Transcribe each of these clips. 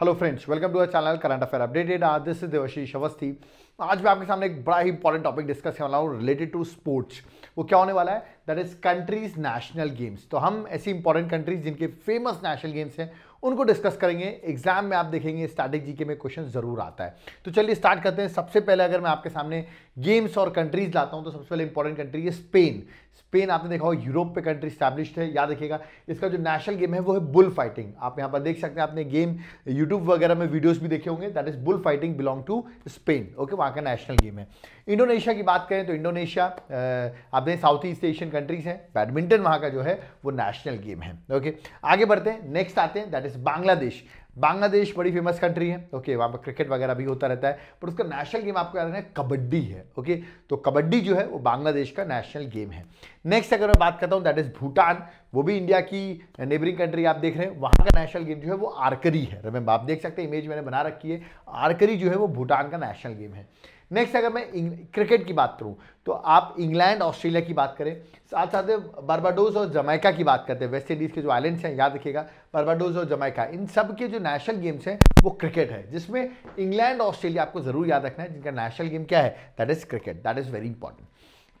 hello friends welcome to our channel current affair updated आज this is Devashish Awasthi आज मैं आपके सामने एक बड़ा ही इंपॉर्टेंट टॉपिक डिस्कस करने वाला हूँ रिलेटेड टू स्पोर्ट्स वो क्या होने वाला है that is countries national games तो हम ऐसी इंपॉर्टेंट कंट्रीज जिनके फेमस नेशनल गेम्स हैं उनको डिस्कस करेंगे एग्जाम में आप देखेंगे स्टैटिक जीके में क्वेश्चन जरूर आता है तो चलिए स्टार्ट करते हैं सबसे पहले अगर मैं आपके सामने गेम्स और कंट्रीज लाता हूं तो सबसे पहले इंपॉर्टेंट कंट्री है स्पेन स्पेन आपने देखा हो यूरोप पे कंट्री स्टैब्लिश है याद रखिएगा इसका जो नेशनल गेम है वो है बुल फाइटिंग आप यहाँ पर देख सकते हैं आपने गेम यूट्यूब वगैरह में वीडियोज भी देखे होंगे that is bull fighting belong to Spain okay वहाँ का नेशनल गेम है इंडोनेशिया की बात करें तो इंडोनेशिया आपने साउथ ईस्ट एशियन कंट्रीज हैं बैडमिंटन वहाँ का जो है वो नेशनल गेम है ओके आगे बढ़ते हैं नेक्स्ट आते हैं that is is Bangladesh Bangladesh बड़ी फेमस कंट्री है ओके वहाँ पर क्रिकेट वगैरह भी होता रहता है पर उसका नेशनल गेम आपको याद रखना है कबड्डी है ओके तो कबड्डी जो है वो बांग्लादेश का नेशनल गेम है नेक्स्ट अगर मैं बात करता हूँ दैट इज़ भूटान वो भी इंडिया की नेबरिंग कंट्री आप देख रहे हैं वहाँ का नेशनल गेम जो है वो आर्करी है रिमेंबर आप देख सकते हैं इमेज मैंने बना रखी है आर्करी जो है वो भूटान का नेशनल गेम है नेक्स्ट अगर मैं क्रिकेट की बात करूँ तो आप इंग्लैंड ऑस्ट्रेलिया की बात करें साथ साथ बर्बाडोज और जमैका की बात करते हैं वेस्ट इंडीज़ के जो आइलैंड्स हैं याद रखिएगा बर्बाडोज और जमैका इन सब के जो नेशनल गेम्स हैं वो क्रिकेट है जिसमें इंग्लैंड ऑस्ट्रेलिया आपको ज़रूर याद रखना है जिनका नेशनल गेम क्या है that is cricket that is very important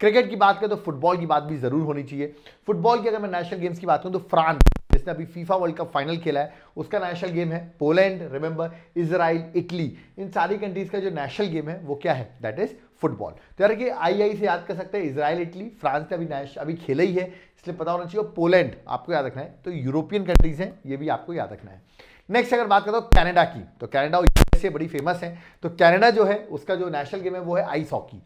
cricket की बात करें तो फुटबॉल की बात भी ज़रूर होनी चाहिए फुटबॉल की अगर मैं नेशनल गेम्स की बात करूँ तो फ्रांस जिसने अभी फीफा वर्ल्ड कप फाइनल खेला है उसका नेशनल गेम है पोलैंड रिमेंबर इसराइल इटली इन सारी कंट्रीज़ का जो नेशनल गेम है वो क्या है दैट इज़ फुटबॉल तो यार कि आई आई से याद कर सकते हैं इसराइल इटली फ्रांस ने अभी नैश अभी खेला ही है इसलिए पता होना चाहिए पोलैंड आपको याद रखना है तो यूरोपियन कंट्रीज़ हैं ये भी आपको याद रखना है नेक्स्ट अगर बात करता हूँ कैनेडा की तो कैनेडा और यूएसए बड़ी फेमस है तो कैनेडा जो है उसका जो नेशनल गेम है वो है आइस हॉकी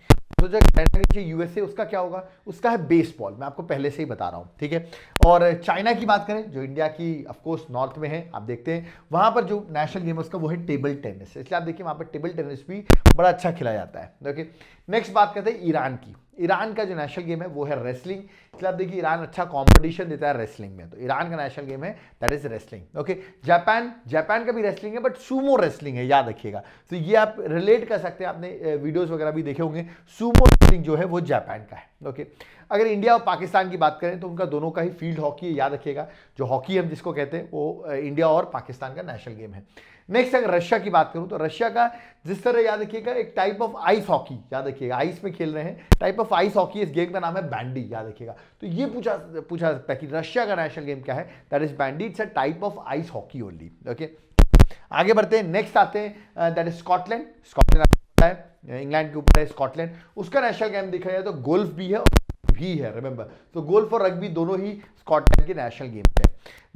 दूसरा तो जो कैनेडा नीचे यूएसए उसका क्या होगा उसका है बेसबॉल मैं आपको पहले से ही बता रहा हूँ ठीक है और चाइना की बात करें जो इंडिया की ऑफकोर्स नॉर्थ में है आप देखते हैं वहाँ पर जो नेशनल गेम है उसका वो है टेबल टेनिस इसलिए आप देखिए वहाँ पर टेबल टेनिस भी बड़ा अच्छा खेला जाता है ओके नेक्स्ट बात करते हैं ईरान की ईरान का जो नेशनल गेम है वो है रेसलिंग इसलिए आप देखिए ईरान अच्छा कंपटीशन देता है रेसलिंग में तो ईरान का नेशनल गेम है that is wrestling okay Japan Japan का भी रेसलिंग है बट सूमो रेसलिंग है याद रखिएगा तो ये आप रिलेट कर सकते हैं आपने वीडियोस वगैरह भी देखे होंगे सूमो रेसलिंग जो है वो जापान का है ओके अगर इंडिया और पाकिस्तान की बात करें तो उनका दोनों का ही फील्ड हॉकी है याद रखिएगा जो हॉकी हम जिसको कहते हैं वो इंडिया और पाकिस्तान का नेशनल गेम है नेक्स्ट अगर रशिया की बात करूं तो रशिया का जिस तरह याद रखिएगा एक टाइप ऑफ आइस हॉकी याद रखिएगा आइस में खेल रहे हैं टाइप ऑफ आइस हॉकी इस गेम का नाम है बैंडी याद रखिएगा तो ये पूछा पूछा सकता है कि रशिया का नेशनल गेम क्या है that is bandy it's a type of ice hockey only okay आगे बढ़ते हैं नेक्स्ट आते हैं दैट इज स्कॉटलैंड स्कॉटलैंड है इंग्लैंड के ऊपर है स्कॉटलैंड उसका नेशनल गेम देखा जाए तो गोल्फ भी है और भी है रिमेंबर तो गोल्फ और रग्बी दोनों ही स्कॉटलैंड के नेशनल गेम है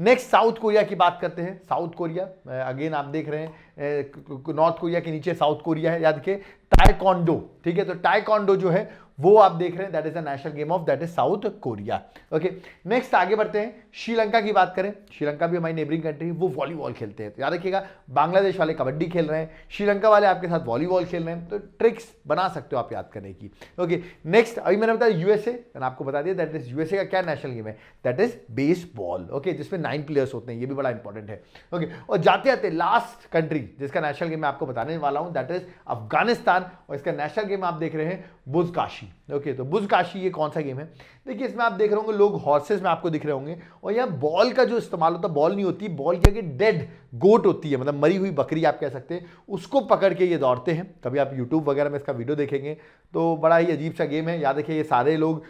नेक्स्ट साउथ कोरिया की बात करते हैं साउथ कोरिया अगेन आप देख रहे हैं नॉर्थ कोरिया के नीचे साउथ कोरिया है याद के टाइकॉन्डो ठीक है तो टाइकॉन्डो जो है वो आप देख रहे हैं that is the national game of that is south Korea okay next आगे बढ़ते हैं श्रीलंका की बात करें श्रीलंका भी हमारी नेबरिंग कंट्री वो वॉलीबॉल खेलते हैं तो याद रखिएगा बांग्लादेश वाले कबड्डी खेल रहे हैं श्रीलंका वाले आपके साथ वॉलीबॉल खेल रहे हैं तो ट्रिक्स बना सकते हो आप याद करने की ओके नेक्स्ट अभी मैंने बताया यूएसए मैंने आपको बता दिया दैट इज यूएसए का क्या नेशनल गेम है दैट इज बेसबॉल ओके जिसमें नाइन प्लेयर्स होते हैं ये भी बड़ा इंपॉर्टेंट है ओके okay, और जाते जाते लास्ट कंट्री जिसका नेशनल गेम मैं आपको बताने वाला हूँ दैट इज अफगानिस्तान और इसका नेशनल गेम आप देख रहे हैं बुजकाशी काशी ओके तो बुज काशी ये कौन सा गेम है देखिए इसमें आप देख रहे होंगे लोग हॉर्सेस में आपको दिख रहे होंगे और यहाँ बॉल का जो इस्तेमाल होता है बॉल नहीं होती बॉल क्या डेड गोट होती है मतलब मरी हुई बकरी आप कह सकते हैं उसको पकड़ के ये दौड़ते हैं कभी आप यूट्यूब वगैरह में इसका वीडियो देखेंगे तो बड़ा ही अजीब सा गेम है याद देखिए ये सारे लोग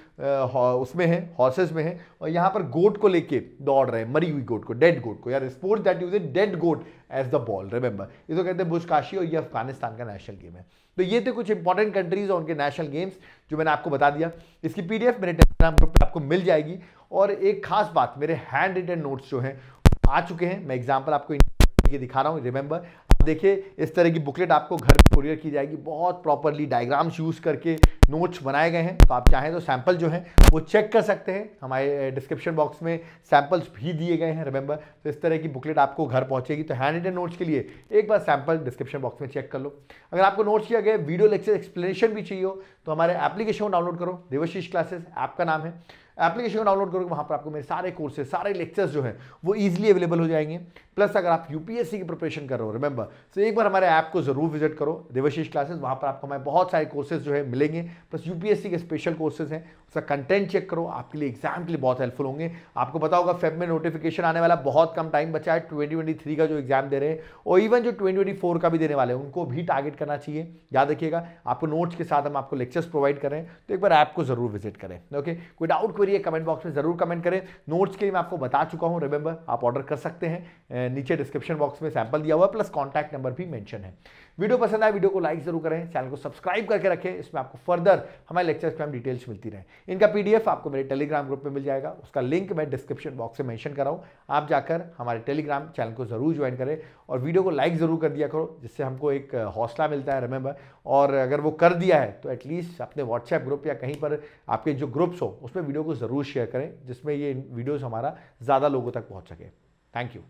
उसमें हैं हॉर्सेस में हैं और यहाँ पर गोट को लेके दौड़ रहे हैं मरी हुई गोट को डेड गोट को यार sports that use dead goat as the ball remember इसको कहते हैं बुशकाशी और ये अफगानिस्तान का नेशनल गेम है तो ये थे कुछ इंपॉर्टेंट कंट्रीज और उनके नेशनल गेम्स जो मैंने आपको बता दिया इसकी पी मेरे टेलीग्राम ग्रुप पर आपको मिल जाएगी और एक खास बात मेरे हैंड रिटन नोट्स जो हैं आ चुके हैं मैं एग्जाम्पल आपको के दिखा रहा हूँ रिमेंबर आप देखिए इस तरह की बुकलेट आपको घर में कुरियर की जाएगी बहुत प्रॉपरली डायग्राम्स यूज़ करके नोट्स बनाए गए हैं तो आप चाहें तो सैंपल जो है वो चेक कर सकते हैं हमारे डिस्क्रिप्शन बॉक्स में सैंपल्स भी दिए गए हैं रिमेंबर तो इस तरह की बुकलेट आपको घर पहुँचेगी तो हैंड रिटन नोट्स के लिए एक बार सैंपल डिस्क्रिप्शन बॉक्स में चेक कर लो अगर आपको नोट्स किया गया वीडियो लेक्चर एक्सप्लेनेशन भी चाहिए हो तो हमारे एप्लीकेशन को डाउनलोड करो देवशीष क्लासेस ऐप का नाम है एप्लीकेशन को डाउनलोड करोगे वहाँ पर आपको मेरे सारे कोर्सेज सारे लेक्चर्स जो है वो ईजिली अवेलेबल हो जाएंगे प्लस अगर आप यूपीएससी की प्रिपरेशन कर रहे हो रिमेंबर तो एक बार हमारे ऐप को जरूर विजिट करो देवशीष क्लासेस वहाँ पर आपको हमारे बहुत सारे कोर्सेज जो है मिलेंगे प्लस यूपीएससी के स्पेशल कोर्सेज हैं उसका कंटेंट चेक करो आपके लिए एग्जाम के लिए बहुत हेल्पफुल होंगे आपको पता होगा फेब में नोटिफिकेशन आने वाला बहुत कम टाइम बचा है ट्वेंटी का जो एग्जाम दे रहे हैं और इवन जो ट्वेंटी का भी देने वाले हैं उनको भी टारगेट करना चाहिए याद रखिएगा आपको नोट्स के साथ हम आपको लेक्चर्स प्रोवाइड करें तो एक बार ऐप को जरूर विजिट करें ओके कोई डाउट कोई करिए कमेंट बॉक्स में ज़रूर कमेंट करें नोट्स के लिए मैं आपको बता चुका हूं रिमेंबर आप ऑर्डर कर सकते हैं नीचे डिस्क्रिप्शन बॉक्स में सैंपल दिया हुआ है प्लस कॉन्टैक्ट नंबर भी मैंशन है वीडियो पसंद आए वीडियो को लाइक जरूर करें चैनल को सब्सक्राइब करके रखें इसमें आपको फर्दर हमारे लेक्चर्स में हम डिटेल्स मिलती रहें इनका पीडीएफ आपको मेरे टेलीग्राम ग्रुप में मिल जाएगा उसका लिंक मैं डिस्क्रिप्शन बॉक्स में मैंशन कराऊँ आप जाकर हमारे टेलीग्राम चैनल को जरूर ज्वाइन करें और वीडियो को लाइक जरूर कर दिया करो जिससे हमको एक हौसला मिलता है रिमेंबर और अगर वो कर दिया है तो एटलीस्ट अपने व्हाट्सएप ग्रुप या कहीं पर आपके जो ग्रुप्स हो उसमें वीडियो को ज़रूर शेयर करें जिसमें ये वीडियोज़ हमारा ज़्यादा लोगों तक पहुँच सके थैंक यू